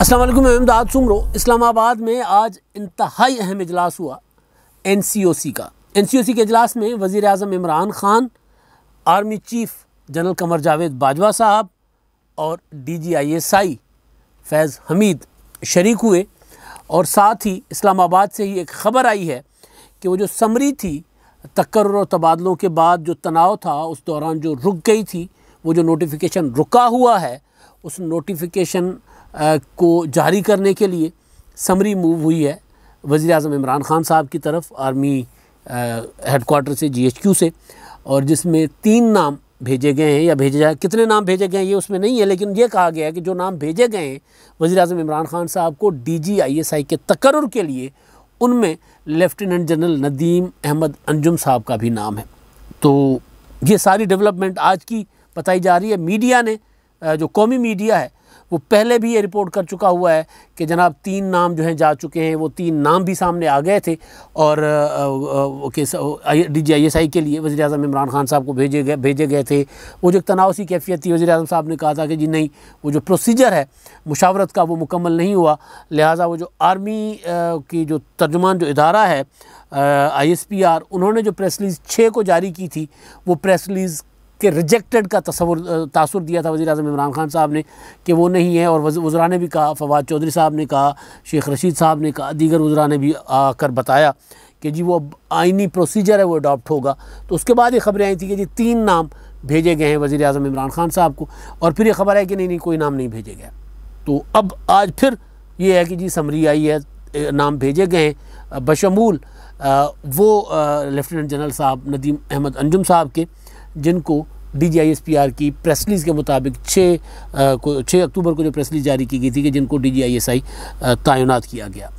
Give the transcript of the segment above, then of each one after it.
असलम अहमदाद सुमरो इस्लामाबाद में आज इंतहाई अहम इजलास हुआ एन सी ओ सी का एन सी ओ सी के अजलास में वज़ी अजम Imran Khan army chief general Qamar Javed Bajwa sahab और D G I S I Faiz Hameed शरीक हुए और साथ ही इस्लामाबाद से ही एक ख़बर आई है कि वो जो समरी थी तकर और तबादलों के बाद जो तनाव था उस दौरान जो रुक गई थी वो जो नोटिफिकेशन रुका हुआ है उस नोटिफिकेशन को जारी करने के लिए समरी मूव हुई है वज़ी अजम इमरान ख़ान साहब की तरफ आर्मी हेडकोार्टर से जी एच क्यू से और जिसमें तीन नाम भेजे गए हैं या भेजे जाए कितने नाम भेजे गए हैं ये उसमें नहीं है लेकिन ये कहा गया है कि जो नाम भेजे गए हैं वज़ी अजम इमरान ख़ान साहब को डी जी आई एस आई के तकर के लिए उनमें लेफ्टिनेंट जनरल नदीम अहमद अंजुम साहब का भी नाम है तो ये सारी डेवलपमेंट आज की बताई जा रही है मीडिया ने जो कौमी मीडिया है वो पहले भी ये रिपोर्ट कर चुका हुआ है कि जनाब तीन नाम जो हैं जा चुके हैं वो तीन नाम भी सामने आ गए थे और डी जी आई एस आई के लिए वजी अजम इमरान खान साहब को भेजे गए भेजे गए थे वो जो तनाव सी कैफियत थी वजी अजम साहब ने कहा था कि जी नहीं वो जो प्रोसीजर है मुशावरत का वो मुकम्मल नहीं हुआ लिहाजा वो जो आर्मी की जो तर्जुमान जो इदारा है आई एस पी आर उन्होंने जो प्रेस रिलीज़ छः को जारी की थी वो प्रेस रिलीज़ के रिजेक्टेड का तस्वुर तासुर दिया था वजी अजम इमरान खान साहब ने कि वो नहीं है और वज़रा ने भी कहा फवाद चौधरी साहब ने कहा शेख रशीद साहब ने कहा दीगर वज़रा ने भी आकर बताया कि जी वो अब आइनी प्रोसीजर है वो अडॉप्ट होगा तो उसके बाद ये खबरें आई थी कि जी तीन नाम भेजे गए हैं वज़ी अजम इमरान खान साहब को और फिर ये खबर है कि नहीं नहीं कोई नाम नहीं भेजे गया तो अब आज फिर ये है कि जी समरी आई है नाम भेजे गए हैं बशमूल वो लेफ्टिनेंट जनरल साहब नदीम अहमद अंजुम साहब के जिनको D G I S P R की प्रेस रिलीज़ के मुताबिक छः को छः अक्टूबर को जो प्रेस रिलीज़ जारी की गई थी कि जिनको डी जी आई एस आई तैनात किया गया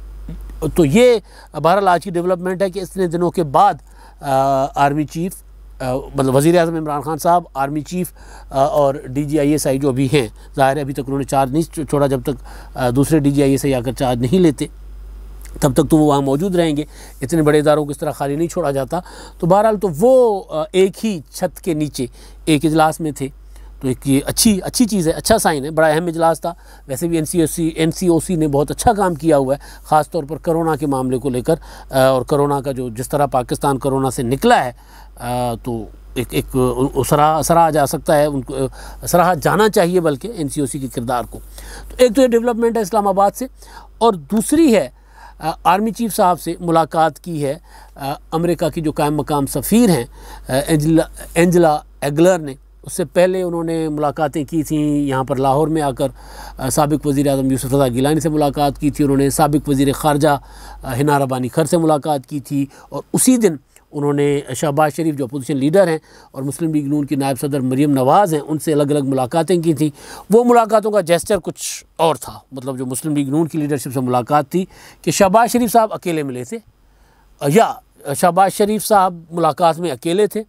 तो ये बहरहाल आज की डेवलपमेंट है कि इतने दिनों के बाद आ, आर्मी चीफ मतलब वजीर अजम इमरान खान साहब आर्मी चीफ आ, और डी जी आई एस आई जो भी हैं ज़ाहिर है अभी तक उन्होंने चार्ज नहीं छोड़ा जब तक आ, दूसरे डी जी आई एस आई आकर चार्ज नहीं लेते तब तक तो वो वहाँ मौजूद रहेंगे इतने बड़े इदारों को इस तरह खाली नहीं छोड़ा जाता तो बहरहाल तो वो एक ही छत के नीचे एक इजलास में थे तो एक ये अच्छी अच्छी चीज़ है अच्छा साइन है बड़ा अहम इजलास था वैसे भी एन सी ने बहुत अच्छा काम किया हुआ है ख़ास तौर पर करोना के मामले को लेकर और करोना का जो जिस तरह पाकिस्तान करोना से निकला है तो एक एक सराहा सराहा जा सकता है उनको सराहा जाना चाहिए बल्कि एन के किरदार को तो एक तो ये डेवलपमेंट है इस्लामाबाद से और दूसरी है आर्मी चीफ साहब से मुलाकात की है अमेरिका की जो कायम मकाम सफ़ीर हैं एंजला एंजला एगलर ने उससे पहले उन्होंने मुलाकातें की थी यहाँ पर लाहौर में आकर सबक वज़ी अजम यूसुफ रजा गिलानी से मुलाकात की थी उन्होंने सबक वज़ी ख़ारजा हिना रबानी खर से मुलाकात की थी और उसी दिन उन्होंने शहबाज शरीफ जो अपोजिशन लीडर हैं और मुस्लिम लीग नून की नायब सदर मरीम नवाज़ हैं उनसे अलग अलग मुलाकातें की थी वो मुलाकातों का जेस्चर कुछ और था मतलब जो मुस्लिम लीग नून की लीडरशिप से मुलाकात थी कि शहबाज शरीफ साहब अकेले मिले थे या शहबाज शरीफ साहब मुलाकात में अकेले थे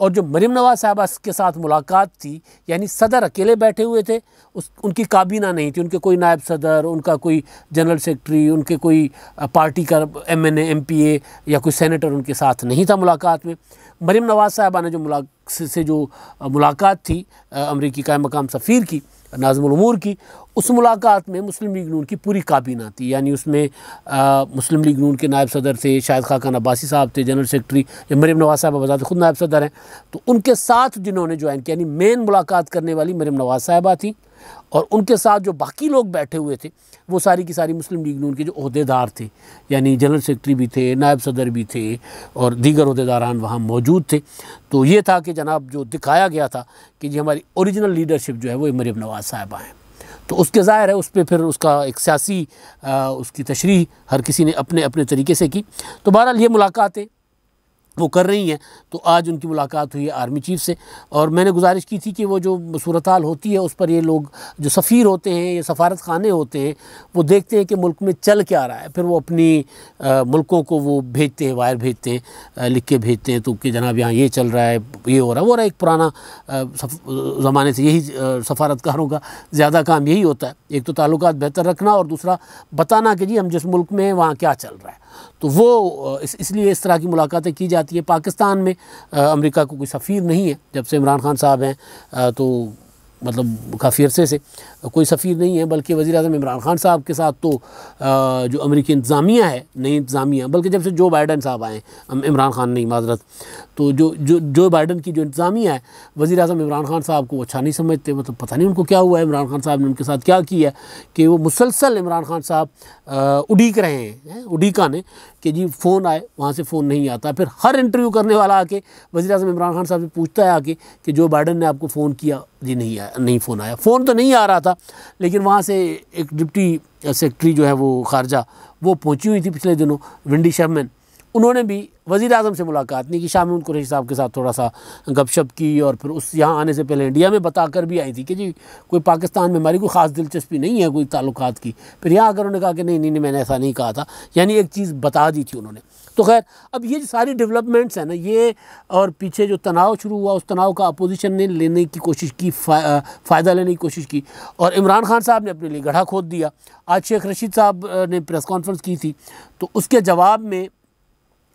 और जो मरीम नवाज साहबा के साथ मुलाकात थी यानी सदर अकेले बैठे हुए थे उस उनकी काबीना नहीं थी उनके कोई नायब सदर उनका कोई जनरल सेक्रेटरी उनके कोई पार्टी का M N M P A या कोई सैनिटर उनके साथ नहीं था मुलाकात में मरीम नवाज साहबा ने जो मुला से जो मुलाकात थी अमरीकी का मकाम सफ़ीर की नाजमूर की उस मुलाकात में मुस्लिम लीग नून की पूरी काबीना थी यानी उसमें आ, मुस्लिम लीग नून के नायब सदर थे शाहिद खाकान अब्बासी साहब थे जनरल सेक्रेटरी या मरीम नवाज साहब आबाद खुद नायब सदर हैं तो उनके साथ जिन्होंने ज्वाइन किया यानी मेन मुलाकात करने वाली मरीम नवाज साहबा थी और उनके साथ जो बाकी लोग बैठे हुए थे वो सारी की सारी मुस्लिम लीग नून के जो अहदेदार थे यानी जनरल सेक्रेटरी भी थे नायब सदर भी थे और दीगर अहदेदारान वहाँ मौजूद थे तो ये था कि जनाब जो दिखाया गया था कि जी हमारी ओरिजिनल लीडरशिप जो है वो मरीम नवाज़ साहबा हैं तो उसके ज़ाहिर है उस पर फिर उसका एक सियासी उसकी तशरी हर किसी ने अपने अपने तरीके से की तो बहरहाल ये मुलाकातें वो कर रही हैं तो आज उनकी मुलाकात हुई है आर्मी चीफ से और मैंने गुजारिश की थी कि वो जो सूरत होती है उस पर ये लोग जो सफ़ीर होते हैं ये सफारत खाने होते हैं वो देखते हैं कि मुल्क में चल क्या रहा है फिर वो अपनी आ, मुल्कों को वो भेजते हैं वायर भेजते हैं लिख के भेजते हैं तो कि जनाब यहाँ ये चल रहा है ये हो रहा है वो रहा एक पुराना ज़माने से यही सफारतकारों का ज़्यादा काम यही होता है एक तो ताल्लुक बेहतर रखना और दूसरा बताना कि जी हम जिस मुल्क में हैं वहाँ क्या चल रहा है तो वो इस, इसलिए इस तरह की मुलाकातें की जाती है पाकिस्तान में अमेरिका को कोई सफ़ीर नहीं है जब से इमरान खान साहब हैं तो मतलब काफ़ी अरसे से कोई सफ़ीर नहीं है बल्कि वज़ी अजम इमरान खान साहब के साथ तो जो अमरीकी इंतज़ामिया है नई इंतज़ामिया बल्कि जब से जो बाइडन साहब आए इमरान खान नहीं माजरत तो जो जो जो बाइडन की जो इंतज़ामिया है वज़ी अजम इमरान खान साहब को अच्छा नहीं समझते मतलब पता नहीं उनको क्या हुआ है इमरान खान साहब ने उनके साथ क्या किया कि वो मुसलसल इमरान खान साहब उड़ीक रहे हैं उड़ीका ने कि जी फ़ोन आए वहाँ से फ़ोन नहीं आता फिर हर इंटरव्यू करने वाला आके वज़ी अजम इमरान खान साहब से पूछता है आके कि जो बाइडन ने आपको फ़ोन किया जी नहीं आया नहीं फ़ोन आया फ़ोन तो नहीं आ रहा था लेकिन वहाँ से एक डिप्टी सेक्रेटरी जो है वो खारजा वो पहुँची हुई थी पिछले दिनों विंडी शर्मन उन्होंने भी वज़ी अजम से मुलाकात नहीं की में उनको रही साहब के साथ थोड़ा सा गपशप की और फिर उस यहाँ आने से पहले इंडिया में बताकर भी आई थी कि जी कोई पाकिस्तान में हमारी कोई ख़ास दिलचस्पी नहीं है कोई ताल्लुक की फिर यहाँ आकर उन्होंने कहा कि नहीं नहीं नहीं मैंने ऐसा नहीं कहा था यानी एक चीज़ बता दी थी उन्होंने तो खैर अब ये जो सारी डेवलपमेंट्स हैं ना ये और पीछे जो तनाव शुरू हुआ उस तनाव का अपोजिशन ने लेने की कोशिश की फ़ायदा लेने की कोशिश की और इमरान खान साहब ने अपने लिए गढ़ा खोद दिया आज शेख रशीद साहब ने प्रेस कॉन्फ्रेंस की थी तो उसके जवाब में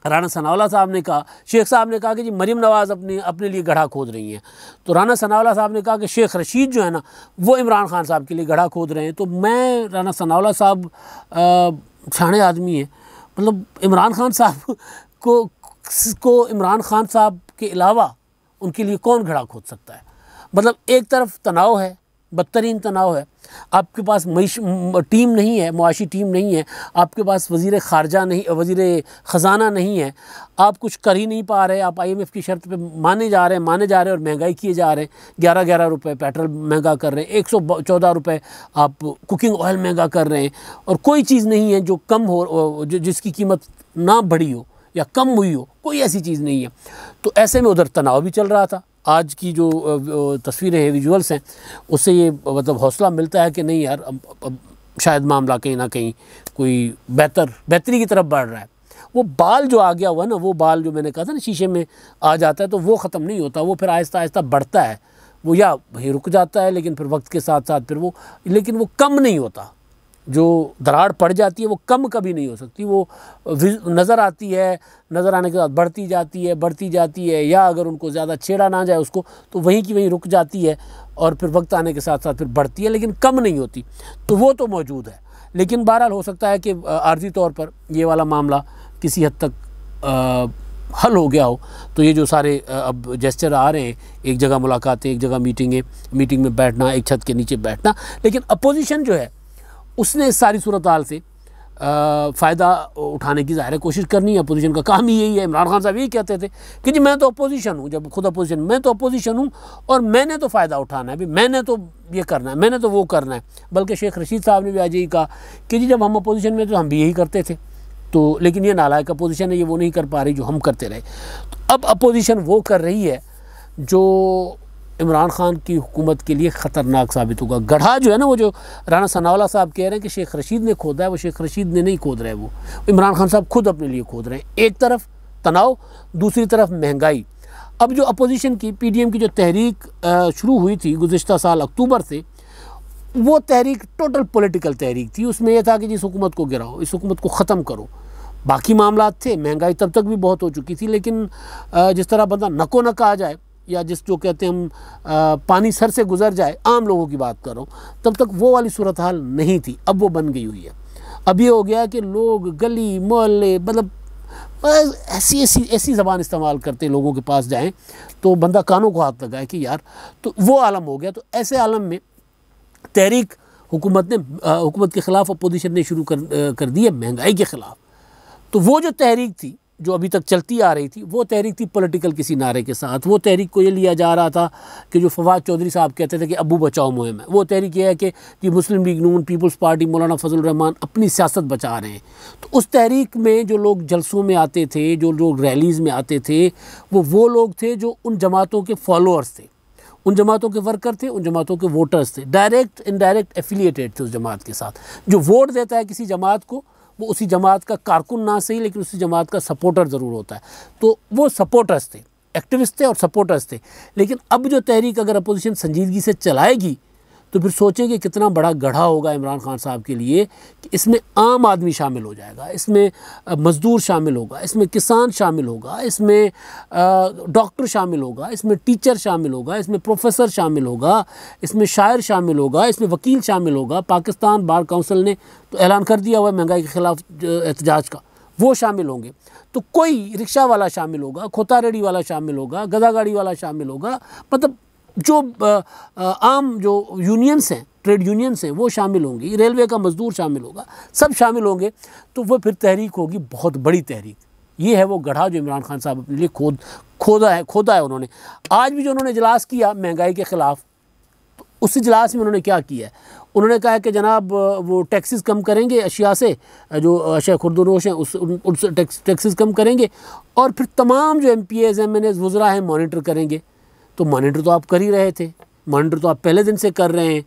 राना सनावला साहब ने कहा शेख साहब ने कहा कि जी मरीम नवाज़ अपने अपने लिए गढ़ा खोद रही हैं तो राना सनावला साहब ने कहा कि शेख रशीद जो है ना वो इमरान खान साहब के लिए गढ़ा खोद रहे हैं तो मैं राना सनावला साहब छाणे आदमी हैं मतलब इमरान खान साहब को को इमरान खान साहब के अलावा उनके लिए कौन घड़ा खोद सकता है मतलब एक तरफ तनाव है बदतरीन तनाव तो है आपके पास टीम नहीं है मुआशी टीम नहीं है आपके पास वजीर खारजा नहीं वजीर ख़जाना नहीं है आप कुछ कर ही नहीं पा रहे आप आईएमएफ की शर्त पे माने जा रहे हैं माने जा रहे हैं और महंगाई किए जा रहे हैं ग्यारह ग्यारह रुपये पेट्रोल महंगा कर रहे हैं एक सौ चौदह रुपये आप कुकिंग ऑयल महंगा कर रहे हैं और कोई चीज़ नहीं है जो कम हो जो जिसकी कीमत ना बढ़ी हो या कम हुई हो कोई ऐसी चीज़ नहीं है तो ऐसे में उधर तनाव भी चल रहा था आज की जो तस्वीरें हैं विजुअल्स हैं उससे ये मतलब हौसला मिलता है कि नहीं यार अब, अब शायद मामला कहीं ना कहीं कोई बेहतर बेहतरी की तरफ बढ़ रहा है वो बाल जो आ गया हुआ ना वो बाल जो मैंने कहा था ना शीशे में आ जाता है तो वो ख़त्म नहीं होता वो फिर आहिस्ता आहिस्ता बढ़ता है वो या रुक जाता है लेकिन फिर वक्त के साथ साथ फिर वो लेकिन वो कम नहीं होता जो दरार पड़ जाती है वो कम कभी नहीं हो सकती वो नज़र आती है नज़र आने के बाद बढ़ती जाती है बढ़ती जाती है या अगर उनको ज़्यादा छेड़ा ना जाए उसको तो वहीं की वहीं रुक जाती है और फिर वक्त आने के साथ साथ फिर बढ़ती है लेकिन कम नहीं होती तो वो तो मौजूद है लेकिन बहरहाल हो सकता है कि आर्जी तौर पर ये वाला मामला किसी हद तक आ, हल हो गया हो तो ये जो सारे अब जेस्चर आ रहे हैं एक जगह मुलाकातें एक जगह मीटिंगें मीटिंग में बैठना एक छत के नीचे बैठना लेकिन अपोजिशन जो है उसने इस सारी सूरत हाल से फ़ायदा उठाने की ज़ाहिर कोशिश करनी है अपोजिशन का काम ही यही है इमरान खान साहब यही कहते थे कि जी मैं तो अपोजिशन हूँ जब खुद अपोजिशन मैं तो अपोजिशन हूँ और मैंने तो फ़ायदा उठाना है भी मैंने तो ये करना है मैंने तो वो करना है बल्कि शेख रशीद साहब ने भी आज यही कहा कि जी जब हम अपोजिशन में तो हम भी यही करते थे तो लेकिन ये नालायक अपोजिशन है ये वो नहीं कर पा रही जो हम करते रहे तो अब अपोजिशन वो कर रही है जो इमरान खान की हुकूमत के लिए ख़तरनाक साबित होगा गढ़ा जो है ना वो जो राना सनावला साहब कह रहे हैं कि शेख रशीद ने खोदा है वो शेख रशीद ने नहीं खोद रहे वो इमरान खान साहब खुद अपने लिए खोद रहे हैं एक तरफ तनाव दूसरी तरफ महंगाई अब जो अपोजिशन की पीडीएम की जो तहरीक शुरू हुई थी गुज्त साल अक्टूबर से वो तहरीक टोटल पॉलिटिकल तहरीक थी उसमें यह था कि जिस हुकूमत को गिराओ इस हुकूमत को ख़त्म करो बाकी मामला थे महंगाई तब तक भी बहुत हो चुकी थी लेकिन जिस तरह बंदा नको नक आ जाए या जिस जो कहते हैं हम पानी सर से गुजर जाए आम लोगों की बात कर रहा हूँ तब तक वो वाली सूरत हाल नहीं थी अब वो बन गई हुई है अब ये हो गया कि लोग गली मोहल्ले मतलब ऐसी ऐसी ऐसी ज़बान इस्तेमाल करते लोगों के पास जाएं तो बंदा कानों को हाथ लगाए कि यार तो वो आलम हो गया तो ऐसे आलम में तहरीक हुकूमत ने हुकूमत के ख़िलाफ़ अपोजिशन ने शुरू कर कर दी है महंगाई के ख़िलाफ़ तो वो जो तहरीक थी जो अभी तक चलती आ रही थी वो तहरीक थी पॉलिटिकल किसी नारे के साथ वो तहरीक को ये लिया जा रहा था कि जो फवाद चौधरी साहब कहते थे कि अबू बचाओ मुहिम है वो तहरीक ये है कि ये Muslim League Noon Peoples Party Maulana Fazal Rahman अपनी सियासत बचा रहे हैं तो उस तहरीक में जो लोग जलसों में आते थे जो लोग रैलीज़ में आते थे वो वो लोग थे जो उन जमातों के फॉलोअर्स थे उन जमातों के वर्कर थे उन जमातों के वोटर्स थे डायरेक्ट इनडायरेक्ट एफिलिएटेड थे उस जमात के साथ जो वोट देता है किसी जमात को वो उसी जमात का कारकुन ना सही लेकिन उसी जमात का सपोर्टर ज़रूर होता है तो वो सपोर्टर्स थे एक्टिविस्ट थे और सपोर्टर्स थे लेकिन अब जो तहरीक अगर अपोजिशन संजीदगी से चलाएगी तो फिर सोचें कि कितना बड़ा गढ़ा होगा इमरान खान साहब के लिए कि इसमें आम आदमी शामिल हो जाएगा इसमें मज़दूर शामिल होगा इसमें किसान शामिल होगा इसमें डॉक्टर शामिल होगा इसमें टीचर शामिल होगा इसमें प्रोफेसर शामिल होगा इसमें शायर शामिल होगा इसमें वकील शामिल होगा पाकिस्तान बार काउंसिल ने तो ऐलान कर दिया हुआ है महंगाई के ख़िलाफ़ एहतजाज का वो शामिल होंगे तो कोई रिक्शा वाला शामिल होगा खोता रेडी वाला शामिल होगा गदा गाड़ी वाला शामिल होगा मतलब जो आम जो यूनियंस हैं ट्रेड यूनियंस हैं वो शामिल होंगी रेलवे का मजदूर शामिल होगा सब शामिल होंगे तो वो फिर तहरीक होगी बहुत बड़ी तहरीक ये है वो गढ़ा जो इमरान खान साहब अपने लिए खोद खोदा है खोदा है उन्होंने आज भी जो उन्होंने इजलास किया महंगाई के ख़िलाफ़ तो उस इजलास में उन्होंने क्या किया है उन्होंने कहा कि जनाब वो टैक्सेस कम करेंगे अशिया से जो अशिया खुरदनोश हैं उस उनसे टैक्सेस कम करेंगे और फिर तमाम जो M P As M N As वज़रा हैं मोनीटर करेंगे तो मॉनिटर तो आप कर ही रहे थे मॉनिटर तो आप पहले दिन से कर रहे हैं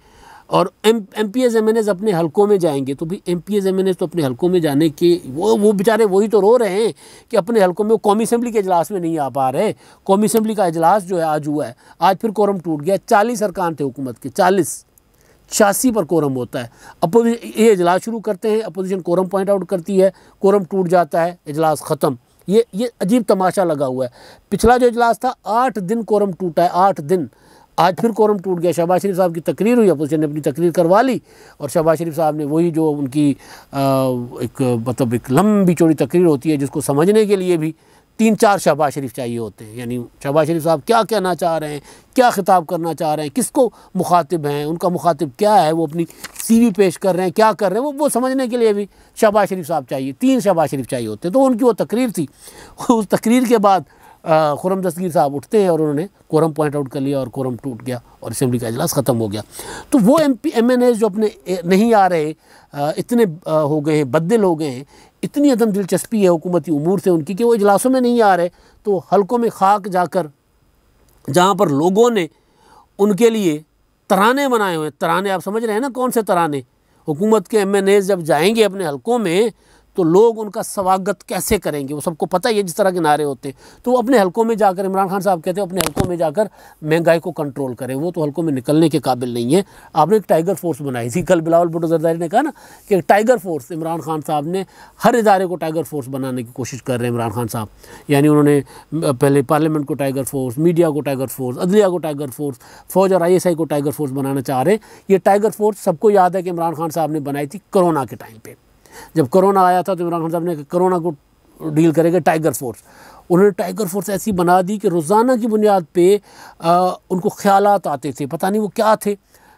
और M M P S M N S अपने हलकों में जाएंगे तो भाई M P S M N S तो अपने हलकों में जाने के वो वो बेचारे वही तो रो रहे हैं कि अपने हलकों में वो कौमी असम्बली के अजलास में नहीं आ पा रहे कौमी असम्बली का अजलास जो है आज हुआ है आज फिर कोरम टूट गया चालीस अरकान थे हुकूमत के चालीस छियासी पर कोरम होता है अपोजिशन ये इजलास शुरू करते हैं अपोजिशन कोरम पॉइंट आउट करती है कोरम टूट जाता है अजलास ख़त्म ये ये अजीब तमाशा लगा हुआ है पिछला जो इजलास था आठ दिन कोरम टूटा है आठ दिन आज फिर कोरम टूट गया शहबाज शरीफ साहब की तकरीर हुई अपोजिशन ने अपनी तकरीर करवा ली और शहबाज शरीफ साहब ने वही जो उनकी आ, एक मतलब एक लंबी चौड़ी तकरीर होती है जिसको समझने के लिए भी तीन चार शहबाज शरीफ चाहिए होते हैं यानी शहबाज शरीफ साहब क्या कहना चाह रहे हैं क्या खिताब करना चाह रहे हैं किसको मुखातिब हैं उनका मुखातिब क्या है वो अपनी सीवी पेश कर रहे हैं क्या कर रहे हैं वो वो समझने के लिए भी शहबाज शरीफ साहब चाहिए तीन शहबाज शरीफ चाहिए होते तो उनकी वो तकरीर थी उस तकरीर के बाद खुरम दस्तगीर साहब उठते हैं और उन्होंने कोरम पॉइंट आउट कर लिया और कोरम टूट गया और असम्बली का अजलास ख़त्म हो गया तो वो M P M N As जो अपने नहीं आ रहे इतने हो गए हैं बदल हो गए हैं इतनी अदम दिलचस्पी है हुकूमती उमूर से उनकी कि वो इजलासों में नहीं आ रहे तो हल्कों में खाक जाकर जहाँ पर लोगों ने उनके लिए तराने बनाए हुए हैं तराने आप समझ रहे हैं ना कौन से तराने हुकूमत के एम एन एज जब जाएंगे अपने हल्कों में तो लोग उनका स्वागत कैसे करेंगे वो सबको पता ही है जिस तरह के नारे होते हैं तो वो अपने हलकों में जाकर इमरान खान साहब कहते हैं अपने हलकों में जाकर महंगाई को कंट्रोल करें वो तो हलकों में निकलने के काबिल नहीं है आपने एक टाइगर फोर्स बनाई थी कल बिलावल भुटो जरदारी ने कहा ना कि टाइगर फोर्स इमरान खान साहब ने हर इदारे को टाइगर फोर्स बनाने की कोशिश कर रहे हैं इमरान खान साहब यानी उन्होंने पहले पार्लियामेंट को टाइगर फोर्स मीडिया को टाइगर फोर्स अदलिया को टाइगर फोर्स फौज और आई को टाइगर फोर्स बनाना चाह रहे हैं ये टाइगर फोर्स सबको याद है कि इमरान खान साहब ने बनाई थी कोरोना के टाइम पर जब कोरोना आया था तो इमरान खान साहब ने कोरोना को डील करेंगे टाइगर फोर्स उन्होंने टाइगर फोर्स ऐसी बना दी कि रोज़ाना की बुनियाद पर उनको ख्याल आते थे पता नहीं वो क्या थे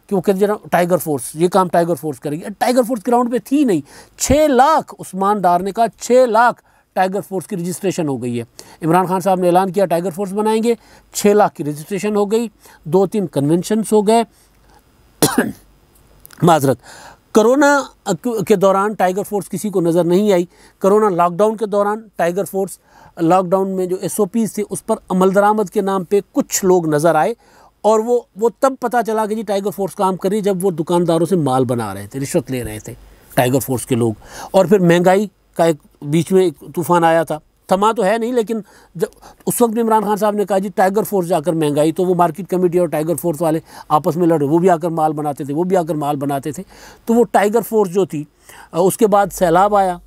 कि वो कहते जरा टाइगर फोर्स ये काम टाइगर फोर्स करेगी टाइगर फोर्स ग्राउंड पे थी नहीं छः लाख उस्मान डार ने कहा छः लाख टाइगर फोर्स की रजिस्ट्रेशन हो गई है इमरान खान साहब ने ऐलान किया टाइगर फोर्स बनाएंगे छः लाख की रजिस्ट्रेशन हो गई दो तीन कन्वेंशनस हो गए माजरत कोरोना के दौरान टाइगर फोर्स किसी को नज़र नहीं आई कोरोना लॉकडाउन के दौरान टाइगर फोर्स लॉकडाउन में जो एस थे उस पर अमल दरामद के नाम पे कुछ लोग नज़र आए और वो वो तब पता चला कि जी टाइगर फोर्स काम कर रही जब वो दुकानदारों से माल बना रहे थे रिश्वत ले रहे थे टाइगर फोर्स के लोग और फिर महंगाई का एक बीच में एक तूफान आया था थमा तो है नहीं लेकिन जब उस वक्त भी इमरान खान साहब ने कहा जी टाइगर फोर्स जाकर महंगाई तो वो मार्केट कमेटी और टाइगर फोर्स वाले आपस में लड़े वो भी आकर माल बनाते थे वो भी आकर माल बनाते थे तो वो टाइगर फोर्स जो थी उसके बाद सैलाब आया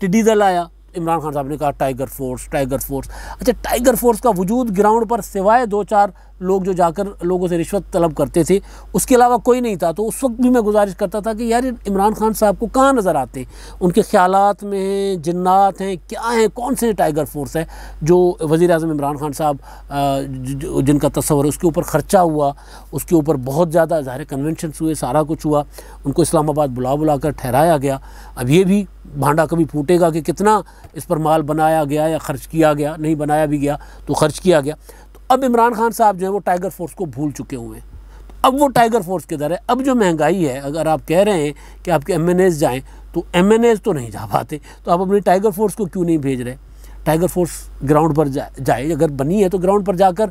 टिड्डी दल आया इमरान खान साहब ने कहा टाइगर फोर्स टाइगर फोर्स अच्छा टाइगर फोर्स का वजूद ग्राउंड पर सिवाय दो चार लोग जो जाकर लोगों से रिश्वत तलब करते थे उसके अलावा कोई नहीं था तो उस वक्त भी मैं गुजारिश करता था कि यार इमरान खान साहब को कहाँ नज़र आते हैं उनके ख्याल में हैं जन्नात हैं क्या हैं कौन से टाइगर फोर्स है जो वज़ी अजम इमरान खान साहब जिनका तस्वर उसके ऊपर ख़र्चा हुआ उसके ऊपर बहुत ज़्यादा ज़ाहिर कन्वेंशन हुए सारा कुछ हुआ उनको इस्लामाबाद बुला बुला कर ठहराया गया अब ये भी भांडा कभी फूटेगा कि कितना इस पर माल बनाया गया या खर्च किया गया नहीं बनाया भी गया तो खर्च किया गया अब इमरान खान साहब जो है वो टाइगर फोर्स को भूल चुके हुए हैं अब वो टाइगर फोर्स किधर है अब जो महंगाई है अगर आप कह रहे हैं कि आपके एम एन एज जाएँ तो एम एन एज तो नहीं जा पाते तो आप अपनी टाइगर फोर्स को क्यों नहीं भेज रहे टाइगर फोर्स ग्राउंड पर जा, जाए अगर बनी है तो ग्राउंड पर जाकर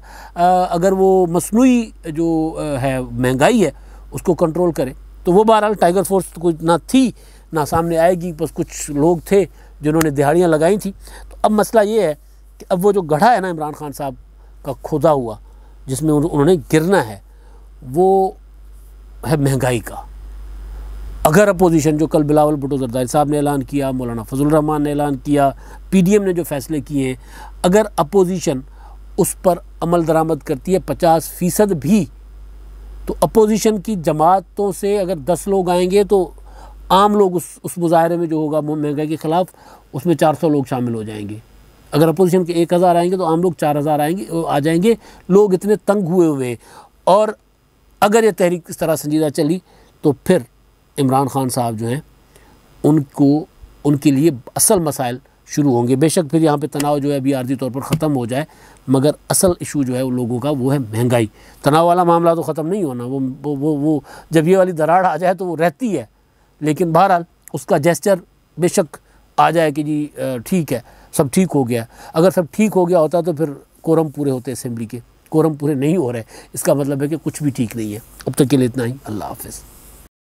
अगर वो मसनू जो है महंगाई है उसको कंट्रोल करें तो वो बहरहाल टाइगर फोर्स तो कुछ ना थी ना सामने आएगी बस कुछ लोग थे जिन्होंने दिहाड़ियाँ लगाई थी तो अब मसला ये है कि अब वो जो गढ़ा है ना इमरान खान साहब का खोदा हुआ जिसमें उन्होंने गिरना है वो है महंगाई का अगर अपोजिशन जो कल बिलावल भुटो जरदारी साहब ने ऐलान किया मौलाना फजल रहमान ने ऐलान किया पीडीएम ने जो फैसले किए हैं अगर अपोजिशन उस पर अमल दरामद करती है पचास फ़ीसद भी तो अपोजिशन की जमातों से अगर दस लोग आएंगे तो आम लोग उस उस मुजाहरे में जो होगा महंगाई के ख़िलाफ़ उसमें चार सौ लोग शामिल हो जाएंगे अगर अपोजिशन के एक हज़ार आएंगे तो आम लोग चार हज़ार आएंगे आ जाएंगे लोग इतने तंग हुए हुए हैं और अगर ये तहरीक इस तरह संजीदा चली तो फिर इमरान खान साहब जो हैं उनको उनके लिए असल मसाइल शुरू होंगे बेशक फिर यहाँ पे तनाव जो है अभी आर्जी तौर पर ख़त्म हो जाए मगर असल इशू जो है वो लोगों का वो है महंगाई तनाव वाला मामला तो ख़त्म नहीं होना वो वो वो, वो जब ये वाली दराड़ आ जाए तो वो रहती है लेकिन बहरहाल उसका जेस्चर बेशक आ जाए कि जी ठीक है सब ठीक हो गया अगर सब ठीक हो गया होता तो फिर कोरम पूरे होते असेंबली के कोरम पूरे नहीं हो रहे इसका मतलब है कि कुछ भी ठीक नहीं है अब तक के लिए इतना ही अल्लाह हाफिज़